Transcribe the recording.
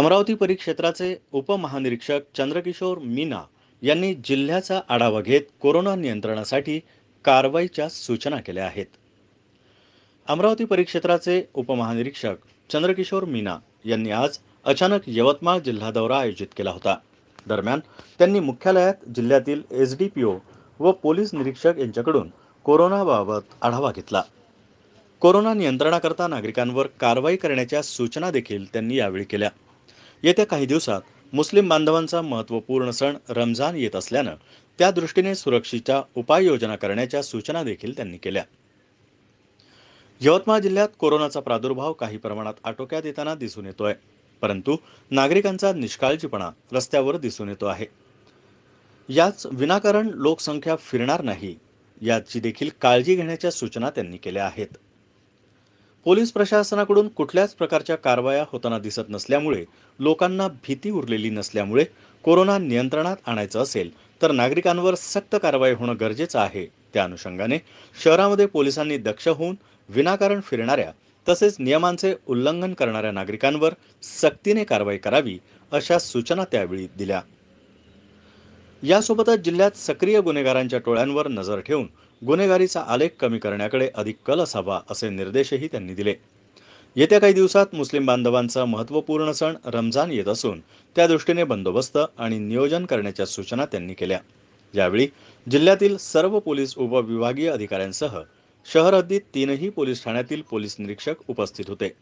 अमरावती परिक्षेत्राचे उपमहानिरीक्षक चंद्रकिशोर मीना यांनी जिल्ह्याचा आढावा घेत कोरोना नियंत्रणासाठी कारवाईच्या सूचना केल्या आहेत अमरावती परिक्षेत्राचे उपमहानिरीक्षक चंद्रकिशोर मीना यांनी आज अचानक यवतमाळ जिल्हा दौरा आयोजित केला होता दरम्यान त्यांनी मुख्यालयात जिल्ह्यातील एस डी पी ओ व पोलीस निरीक्षक यांच्याकडून कोरोनाबाबत आढावा घेतला कोरोना नियंत्रणाकरता नागरिकांवर कारवाई करण्याच्या सूचना देखील त्यांनी यावेळी केल्या येत्या काही दिवसात मुस्लिम बांधवांचा महत्त्वपूर्ण सण रमजान येत असल्यानं त्या दृष्टीने सुरक्षेच्या उपाययोजना करण्याच्या सूचना देखील त्यांनी केल्या यवतमाळ जिल्ह्यात कोरोनाचा प्रादुर्भाव काही प्रमाणात आटोक्यात येताना दिसून येतोय परंतु नागरिकांचा निष्काळजीपणा रस्त्यावर दिसून येतो आहे याच विनाकारण लोकसंख्या फिरणार नाही याची देखील काळजी घेण्याच्या सूचना त्यांनी केल्या आहेत पोलीस प्रशासनाकडून कुठल्याच प्रकारच्या कारवाया होताना दिसत नसल्यामुळे लोकांना भीती उरलेली नसल्यामुळे कोरोना नियंत्रणात आणायचं असेल तर नागरिकांवर सक्त कारवाई होणं गरजेचं आहे त्या अनुषंगाने शहरामध्ये पोलिसांनी दक्ष होऊन विनाकारण फिरणाऱ्या तसेच नियमांचे उल्लंघन करणाऱ्या नागरिकांवर सक्तीने कारवाई करावी अशा सूचना त्यावेळी दिल्या यासोबतच जिल्ह्यात सक्रिय गुन्हेगारांच्या टोळ्यांवर नजर ठेवून गुन्हेगारीचा आलेख कमी करण्याकडे अधिक कल असावा असे निर्देशही त्यांनी दिले येत्या काही दिवसात मुस्लिम बांधवांचा महत्त्वपूर्ण सण रमजान येत असून त्या दृष्टीने बंदोबस्त आणि नियोजन करण्याच्या सूचना त्यांनी केल्या यावेळी जिल्ह्यातील सर्व पोलीस उपविभागीय अधिकाऱ्यांसह शहर हद्दीत तीनही पोलीस ठाण्यातील पोलीस निरीक्षक उपस्थित होते